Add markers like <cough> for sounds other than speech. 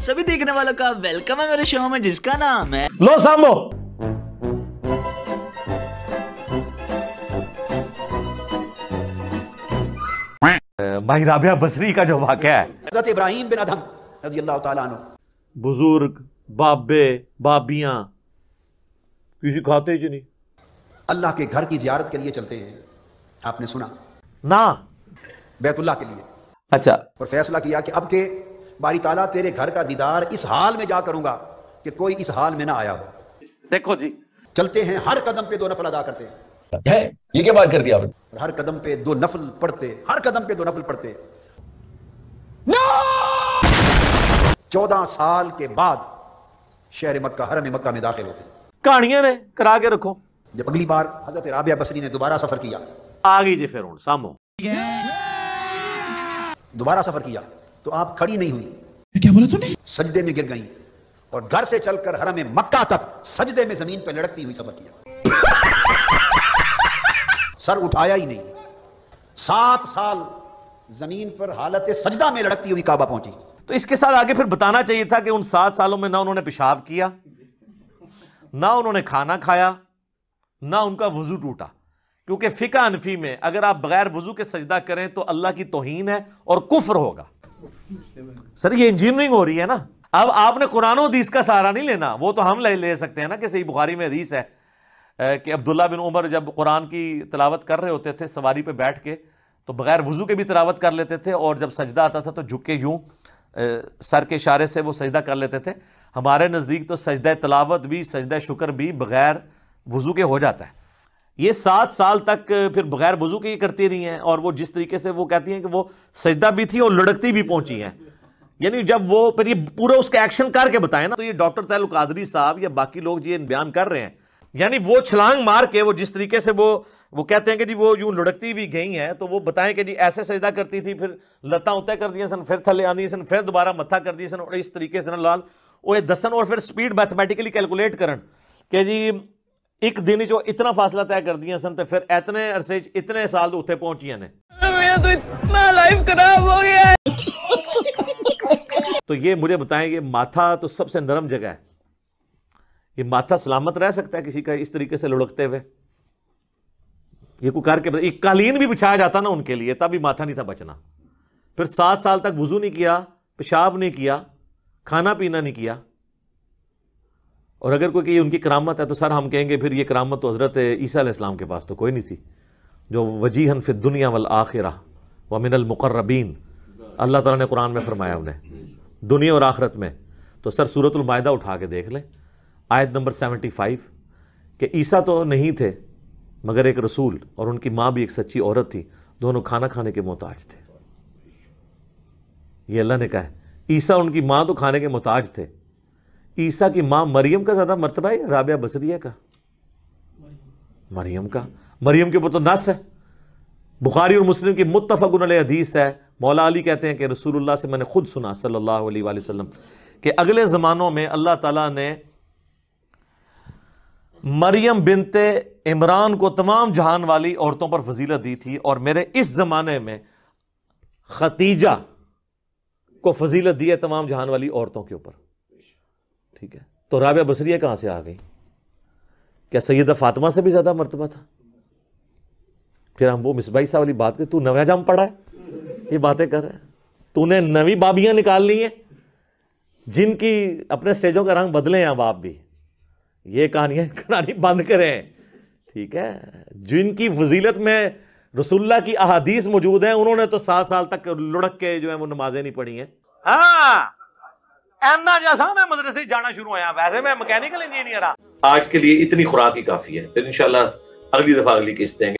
सभी देखने वालों का वेलकम है मेरे शो में जिसका नाम है लो सांबो भाई राबिया बसरी का जो वाक़ है हजरत इब्राहिम बिन अदम रजी अल्लाह तआला अनु बुजुर्ग बाबे बाबियां किसी खाते ही नहीं अल्लाह के घर की जियारत के लिए चलते हैं आपने सुना ना बैतुल्लाह के लिए अच्छा और फैसला किया कि अब के बारी ताला तेरे घर का दीदार इस हाल में जा करूंगा कि कोई इस हाल में ना आया हो देखो जी चलते हैं हर कदम पे दो नफल अदा करते हैं ये क्या बात कर दिया आपने हर कदम पे दो नफल पढ़ते हर कदम पे दो नफल पढ़ते चौदह साल के बाद शहर मक्का हरम मक्का में दाखिल होते कहानियां ने करा के रखो जब अगली बार हजरत राबिया बसरी ने दोबारा सफर किया आ गई जी फिर सामो दोबारा सफर किया तो आप खड़ी नहीं हुई क्या बोला तूने सजदे में गिर गई और घर से चलकर हरम मक्का तक सजदे में जमीन पर लड़कती हुई सफर किया सर उठाया ही नहीं सात साल जमीन पर हालत सजदा में लड़कती हुई काबा पहुंची तो इसके साथ आगे फिर बताना चाहिए था कि उन सात सालों में ना उन्होंने पेशाब किया ना उन्होंने खाना खाया ना उनका वजू टूटा क्योंकि फिका अनफी में अगर आप बगैर वजू के सजदा करें तो अल्लाह की तोहीन है और कुफर होगा सर ये इंजीनियरिंग हो रही है ना अब आपने कुरान हदीस का सहारा नहीं लेना वो तो हम ले, ले सकते हैं ना कि सही बुखारी में हदीस है कि अब्दुल्ला बिन उमर जब कुरान की तलावत कर रहे होते थे सवारी पे बैठ के तो बगैर वज़ू के भी तलावत कर लेते थे और जब सजदा आता था तो झुक के सर के इशारे से वो सजदा कर लेते थे हमारे नज़दीक तो सजदा तलावत भी सजदा शुक्र भी बग़ैर वज़ू के हो जाता है ये सात साल तक फिर बगैर वजू के ये करती रही हैं और वो जिस तरीके से वो कहती हैं कि वो सजदा भी थी और लड़कती भी पहुंची हैं यानी जब वो फिर ये पूरा उसके एक्शन करके बताए ना तो ये डॉक्टर तैल कादरी साहब या बाकी लोग ये बयान कर रहे हैं यानी वो छलांग मार के वो जिस तरीके से वो वो कहते हैं कि जी वो यूं लुढ़कती भी गई हैं तो वो बताएं कि जी ऐसे सजदा करती थी फिर लता उतय कर दिए सन फिर थले आंदी सन फिर दोबारा मत्था कर दिए सन और इस तरीके से लाल वो ये दसन और फिर स्पीड मैथमेटिकली कैलकुलेट करन कि जी एक दिन 'ਚ इतना फासला तय कर ਕਰਦੀਆਂ सन तो फिर इतने अरसे इतने साल उ पहुंचिया ने तो इतना लाइफ खराब हो गया है तो ये मुझे बताएं ये माथा तो सबसे नरम जगह है ये माथा सलामत रह सकता है किसी का इस तरीके से लुढ़कते हुए ये कुकार के एक कालीन भी बिछाया जाता ना उनके लिए तभी माथा नहीं था बचना फिर सात साल तक वजू नहीं किया पेशाब नहीं किया खाना पीना नहीं किया और अगर कोई कहे उनकी करामत है तो सर हम कहेंगे फिर ये करामत तो हज़रत ईसा इस्लाम के पास तो कोई नहीं थी जो वजीहन फिर दुनिया वल आखिरा व मिनल मुकर्रबीन अल्लाह ताला ने कुरान में फरमाया उन्हें दुनिया और आखरत में तो सर सूरतमायदा उठा के देख लें आयत नंबर सेवेंटी फाइव कि ईसा तो नहीं थे मगर एक रसूल और उनकी माँ भी एक सच्ची औरत थी दोनों खाना खाने के मोहताज थे ये अल्लाह ने कहा ईसा उनकी माँ तो खाने के मोहताज थे ईसा की माँ मरियम का ज़्यादा मरतबा है राबिया बसरिया का मरियम का मरियम के ऊपर तो नस है बुखारी और मुस्लिम की मुतफ़न हदीस है मौला अली कहते हैं कि रसूल से मैंने खुद सुना सल्लल्लाहु के कि अगले ज़मानों में अल्लाह ताला ने मरियम बिनते इमरान को तमाम जहान वाली औरतों पर फजीलत दी थी और मेरे इस ज़माने में खतीजा को फजीलत दी है तमाम जहान वाली औरतों के ऊपर ठीक है तो राबिया बसरिया कहां से आ गई क्या सैयद फातिमा से भी ज़्यादा मरतबा था फिर हम वो मिसबाई साहब वाली बात करें तू नवा जाम पढ़ा है ये बातें कर रहे हैं तूने नवी बाबियां निकाल ली हैं जिनकी अपने स्टेजों का रंग बदले हैं अब आप भी ये कहानियां <laughs> कहानी बंद करें ठीक है जिनकी वजीलत में रसुल्ला की अहादीस मौजूद है उन्होंने तो सात साल तक लुढ़क के जो है वो नमाजें नहीं पढ़ी हैं हाँ एना जैसा मैं मदरसे जाना शुरू आया वैसे मैं मैकेनिकल इंजीनियर हाँ आज के लिए इतनी खुराक ही काफी है फिर इंशाल्लाह अगली दफा अगली किस्त देंगे